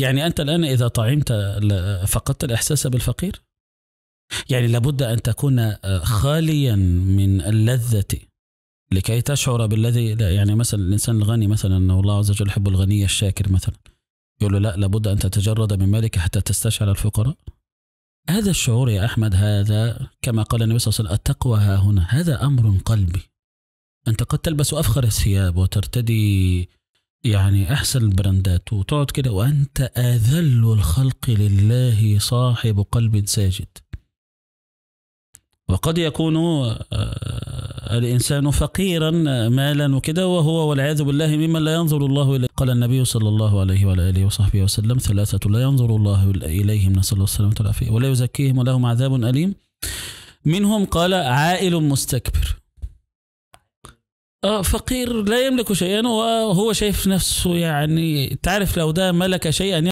يعني أنت الآن إذا طعمت فقدت الإحساس بالفقير يعني لابد أن تكون آه، خاليا من اللذة لكي تشعر بالذي لا يعني مثلا الإنسان الغني مثلا والله عز وجل يحب الغني الشاكر مثلا يقول له لا لابد أن تتجرد من مالك حتى تستشعر الفقراء هذا الشعور يا أحمد هذا كما قال النبي صلى الله عليه وسلم التقوى ها هنا هذا أمر قلبي أنت قد تلبس أفخر الثياب وترتدي يعني أحسن البراندات وتقعد كده وأنت أذل الخلق لله صاحب قلب ساجد وقد يكون آه، الإنسان فقيرا آه، مالا وكده وهو والعياذ بالله ممن لا ينظر الله إليه قال النبي صلى الله عليه وعلى آله وصحبه وسلم ثلاثة لا ينظر الله إليهم نسأل الله السلامة والعافية ولا يزكيهم ولهم عذاب أليم منهم قال عائل مستكبر آه، فقير لا يملك شيئا وهو شايف نفسه يعني تعرف لو ده ملك شيئا